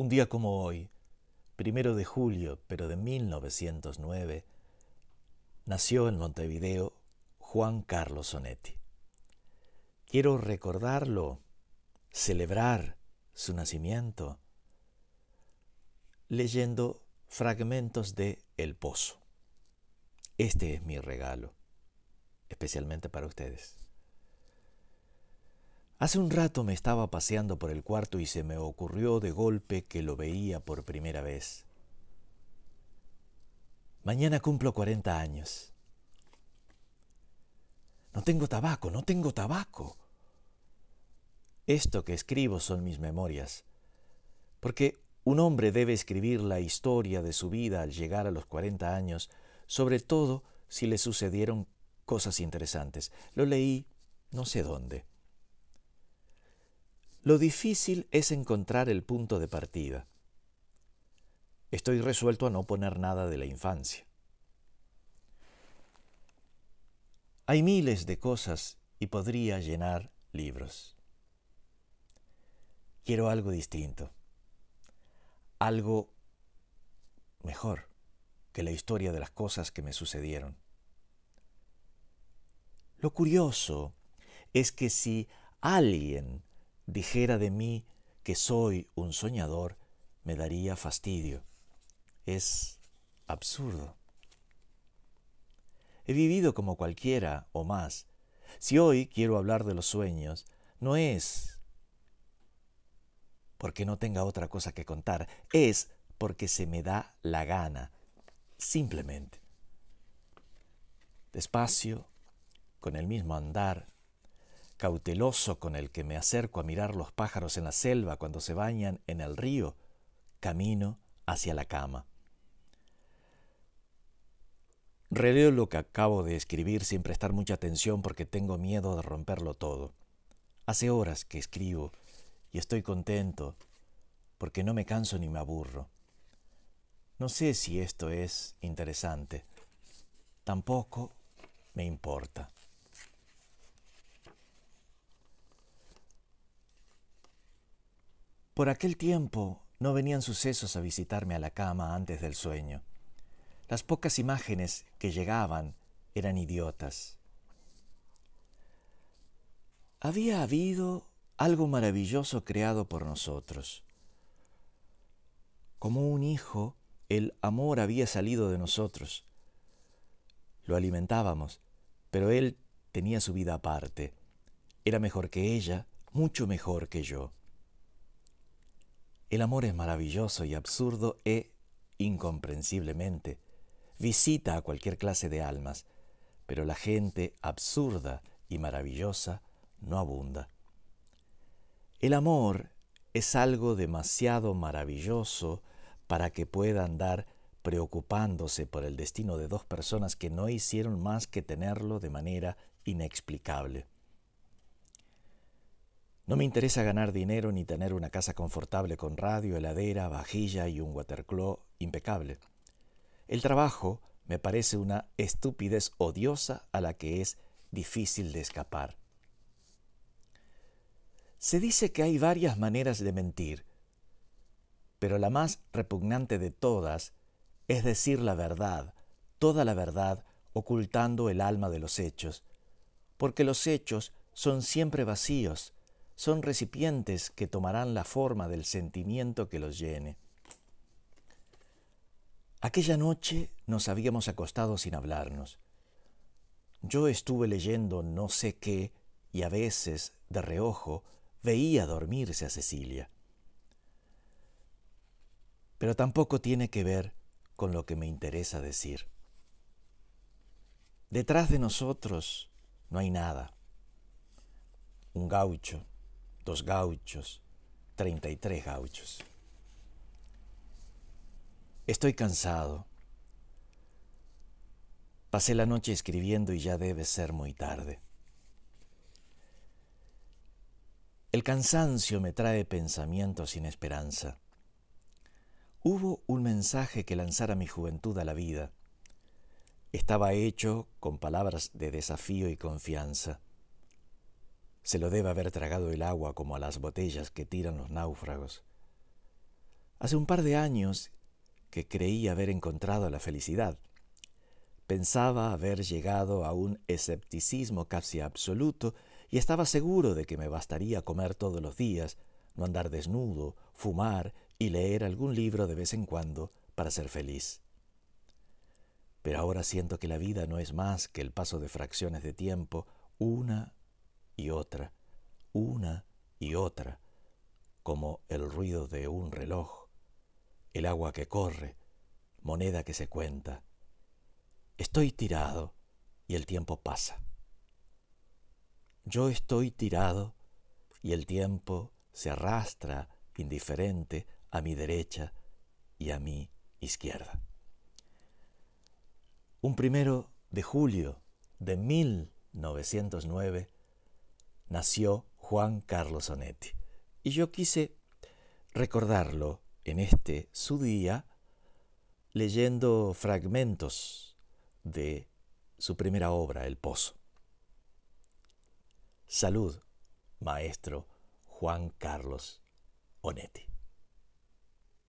Un día como hoy, primero de julio, pero de 1909, nació en Montevideo Juan Carlos Sonetti. Quiero recordarlo, celebrar su nacimiento, leyendo fragmentos de El Pozo. Este es mi regalo, especialmente para ustedes. Hace un rato me estaba paseando por el cuarto y se me ocurrió de golpe que lo veía por primera vez. Mañana cumplo 40 años. No tengo tabaco, no tengo tabaco. Esto que escribo son mis memorias, porque un hombre debe escribir la historia de su vida al llegar a los 40 años, sobre todo si le sucedieron cosas interesantes. Lo leí no sé dónde. Lo difícil es encontrar el punto de partida. Estoy resuelto a no poner nada de la infancia. Hay miles de cosas y podría llenar libros. Quiero algo distinto, algo mejor que la historia de las cosas que me sucedieron. Lo curioso es que si alguien dijera de mí que soy un soñador, me daría fastidio. Es absurdo. He vivido como cualquiera o más. Si hoy quiero hablar de los sueños, no es porque no tenga otra cosa que contar, es porque se me da la gana, simplemente. Despacio, con el mismo andar, cauteloso con el que me acerco a mirar los pájaros en la selva cuando se bañan en el río, camino hacia la cama. Releo lo que acabo de escribir sin prestar mucha atención porque tengo miedo de romperlo todo. Hace horas que escribo y estoy contento porque no me canso ni me aburro. No sé si esto es interesante. Tampoco me importa. Por aquel tiempo no venían sucesos a visitarme a la cama antes del sueño. Las pocas imágenes que llegaban eran idiotas. Había habido algo maravilloso creado por nosotros. Como un hijo, el amor había salido de nosotros. Lo alimentábamos, pero él tenía su vida aparte. Era mejor que ella, mucho mejor que yo. El amor es maravilloso y absurdo e, incomprensiblemente, visita a cualquier clase de almas, pero la gente absurda y maravillosa no abunda. El amor es algo demasiado maravilloso para que pueda andar preocupándose por el destino de dos personas que no hicieron más que tenerlo de manera inexplicable. No me interesa ganar dinero ni tener una casa confortable con radio, heladera, vajilla y un waterclaw impecable. El trabajo me parece una estupidez odiosa a la que es difícil de escapar. Se dice que hay varias maneras de mentir, pero la más repugnante de todas es decir la verdad, toda la verdad, ocultando el alma de los hechos, porque los hechos son siempre vacíos, son recipientes que tomarán la forma del sentimiento que los llene. Aquella noche nos habíamos acostado sin hablarnos. Yo estuve leyendo no sé qué y a veces, de reojo, veía dormirse a Cecilia. Pero tampoco tiene que ver con lo que me interesa decir. Detrás de nosotros no hay nada. Un gaucho, dos gauchos, 33 gauchos. Estoy cansado. Pasé la noche escribiendo y ya debe ser muy tarde. El cansancio me trae pensamientos sin esperanza. Hubo un mensaje que lanzara mi juventud a la vida. Estaba hecho con palabras de desafío y confianza. Se lo debe haber tragado el agua como a las botellas que tiran los náufragos. Hace un par de años que creí haber encontrado la felicidad. Pensaba haber llegado a un escepticismo casi absoluto y estaba seguro de que me bastaría comer todos los días, no andar desnudo, fumar y leer algún libro de vez en cuando para ser feliz. Pero ahora siento que la vida no es más que el paso de fracciones de tiempo una y otra, una y otra, como el ruido de un reloj, el agua que corre, moneda que se cuenta. Estoy tirado y el tiempo pasa. Yo estoy tirado y el tiempo se arrastra indiferente a mi derecha y a mi izquierda. Un primero de julio de 1909 nació Juan Carlos Onetti. Y yo quise recordarlo en este su día leyendo fragmentos de su primera obra, El Pozo. Salud, maestro Juan Carlos Onetti.